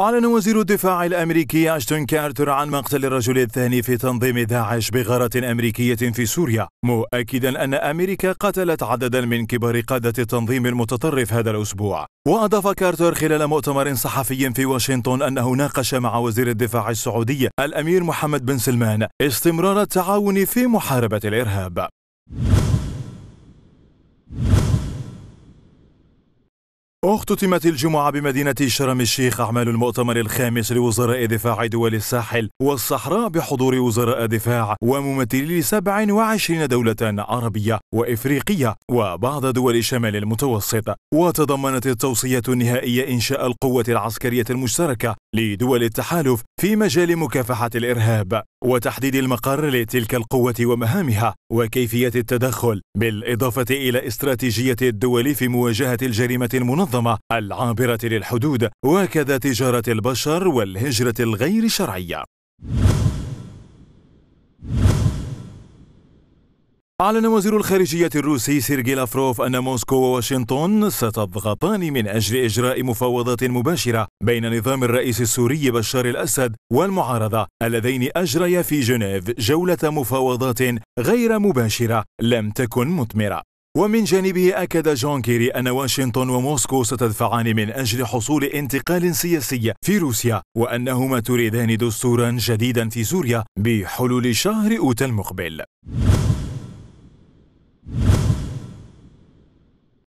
أعلن وزير الدفاع الأمريكي أشتون كارتر عن مقتل الرجل الثاني في تنظيم داعش بغارة أمريكية في سوريا مؤكدا أن أمريكا قتلت عددا من كبار قادة التنظيم المتطرف هذا الأسبوع وأضاف كارتر خلال مؤتمر صحفي في واشنطن أنه ناقش مع وزير الدفاع السعودي الأمير محمد بن سلمان استمرار التعاون في محاربة الإرهاب اختتمت الجمعة بمدينة شرم الشيخ أعمال المؤتمر الخامس لوزراء دفاع دول الساحل والصحراء بحضور وزراء دفاع وممثلي 27 دولة عربية وإفريقية وبعض دول شمال المتوسط وتضمنت التوصية النهائية إنشاء القوة العسكرية المشتركة لدول التحالف في مجال مكافحة الإرهاب وتحديد المقر لتلك القوة ومهامها وكيفية التدخل بالإضافة إلى استراتيجية الدول في مواجهة الجريمة المنظمة العابرة للحدود وكذا تجارة البشر والهجرة الغير شرعية أعلن وزير الخارجية الروسي سيرجي لافروف أن موسكو وواشنطن ستضغطان من أجل إجراء مفاوضات مباشرة بين نظام الرئيس السوري بشار الأسد والمعارضة اللذين أجريا في جنيف جولة مفاوضات غير مباشرة لم تكن مثمرة ومن جانبه أكد جون كيري أن واشنطن وموسكو ستدفعان من أجل حصول انتقال سياسي في روسيا وأنهما تريدان دستورا جديدا في سوريا بحلول شهر أوت المقبل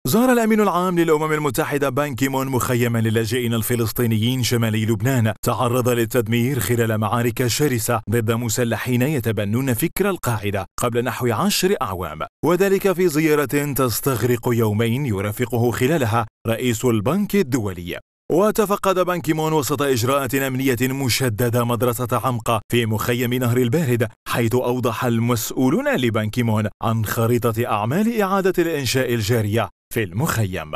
زار الأمين العام للأمم المتحدة بان كيمون مخيما للاجئين الفلسطينيين شمالي لبنان تعرض للتدمير خلال معارك شرسة ضد مسلحين يتبنون فكر القاعدة قبل نحو عشر أعوام وذلك في زيارة تستغرق يومين يرافقه خلالها رئيس البنك الدولي وتفقد بان كيمون وسط إجراءات أمنية مشددة مدرسة عمقة في مخيم نهر البارد حيث أوضح المسؤولون لبان كيمون عن خريطة أعمال إعادة الإنشاء الجارية في المخيم